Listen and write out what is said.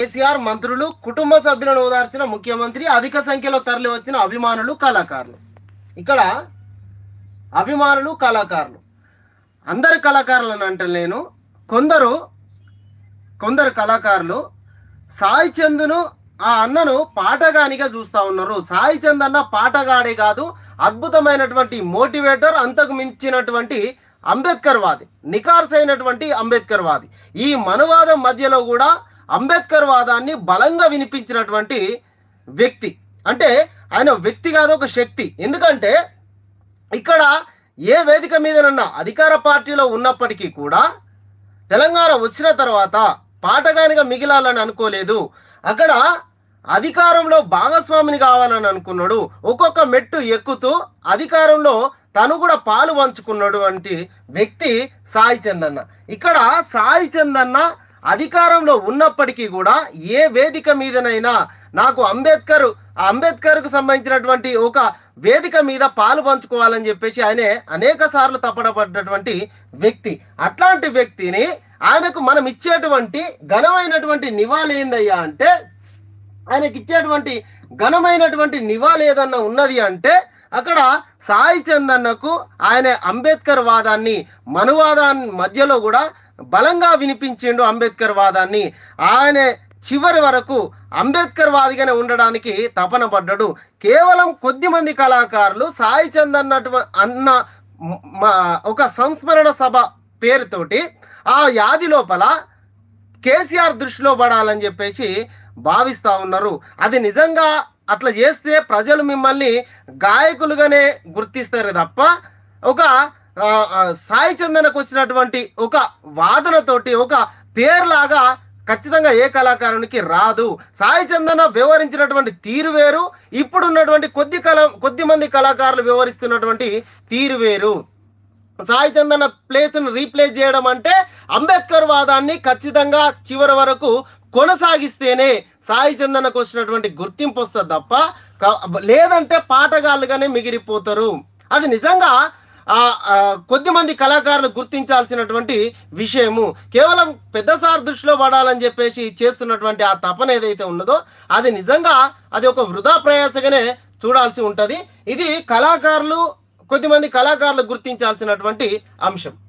కేసీఆర్ మంత్రులు కుటుంబ సభ్యులను ఓదార్చిన ముఖ్యమంత్రి అధిక సంఖ్యలో తరలి వచ్చిన అభిమానులు కళాకారులు ఇక్కడ అభిమానులు కళాకారులు అందరు కళాకారులను అంటే నేను కొందరు కొందరు కళాకారులు సాయి చందును ఆ అన్నను పాటగానిగా చూస్తూ ఉన్నారు సాయి చంద్ అన్న పాటగాడే కాదు అద్భుతమైనటువంటి మోటివేటర్ అంతకు మించినటువంటి అంబేద్కర్ వాది అయినటువంటి అంబేద్కర్ వాది ఈ మనువాదం మధ్యలో కూడా అంబేద్కర్ వాదాన్ని బలంగా వినిపించినటువంటి వ్యక్తి అంటే ఆయన వ్యక్తి కాదు ఒక శక్తి ఎందుకంటే ఇక్కడ ఏ వేదిక మీదనన్నా అధికార పార్టీలో ఉన్నప్పటికీ కూడా తెలంగాణ వచ్చిన తర్వాత పాటగానిగా మిగిలాలని అనుకోలేదు అక్కడ అధికారంలో భాగస్వామిని కావాలని అనుకున్నాడు ఒక్కొక్క మెట్టు ఎక్కుతూ అధికారంలో తను కూడా పాలు పంచుకున్నటువంటి వ్యక్తి సాయి చందన్న ఇక్కడ సాయి చందన్న అధికారంలో ఉన్నప్పటికీ కూడా ఏ వేదిక మీదనైనా నాకు అంబేద్కర్ అంబేద్కర్కు సంబంధించినటువంటి ఒక వేదిక మీద పాలు పంచుకోవాలని చెప్పేసి ఆయనే అనేక సార్లు తప్పడబడ్డటువంటి వ్యక్తి అట్లాంటి వ్యక్తిని ఆయనకు మనం ఇచ్చేటువంటి ఘనమైనటువంటి నివాళ ఏందయ్యా అంటే ఆయనకి ఇచ్చేటువంటి ఘనమైనటువంటి నివాళ ఏదన్నా ఉన్నది అంటే అక్కడ సాయి చందన్నకు ఆయన అంబేద్కర్ వాదాన్ని మనువాదాన్ని మధ్యలో కూడా బలంగా వినిపించిండు అంబేద్కర్ వాదాన్ని ఆయన చివరి వరకు అంబేద్కర్ వాదిగానే ఉండడానికి తపన పడ్డాడు కేవలం కొద్దిమంది కళాకారులు సాయి చంద్ అన్నటు అన్న ఒక సంస్మరణ సభ పేరుతోటి ఆ యాది లోపల కేసీఆర్ దృష్టిలో పడాలని చెప్పేసి భావిస్తూ ఉన్నారు అది నిజంగా అట్లా చేస్తే ప్రజలు మిమ్మల్ని గాయకులుగానే గుర్తిస్తారు తప్ప ఒక సాయి చందనకు వచ్చినటువంటి ఒక వాదనతోటి ఒక పేరులాగా ఖచ్చితంగా ఏ కళాకారునికి రాదు సాయి చందన వ్యవహరించినటువంటి తీరు వేరు ఇప్పుడున్నటువంటి కొద్ది కళ కొద్ది మంది కళాకారులు వ్యవహరిస్తున్నటువంటి తీరు వేరు సాయి చందన ప్లేస్ను రీప్లేస్ చేయడం అంటే అంబేద్కర్ వాదాన్ని ఖచ్చితంగా చివరి వరకు కొనసాగిస్తేనే సాయి చందనకు వచ్చినటువంటి గుర్తింపు వస్తుంది తప్ప లేదంటే పాటగాళ్ళుగానే మిగిలిపోతారు అది నిజంగా కొద్దిమంది కళాకారులు గుర్తించాల్సినటువంటి విషయము కేవలం పెద్ద సార్ దృష్టిలో పడాలని చెప్పేసి చేస్తున్నటువంటి ఆ తపన ఏదైతే ఉన్నదో అది నిజంగా అది ఒక వృధా ప్రయాసగానే చూడాల్సి ఉంటుంది ఇది కళాకారులు కొద్దిమంది కళాకారులు గుర్తించాల్సినటువంటి అంశం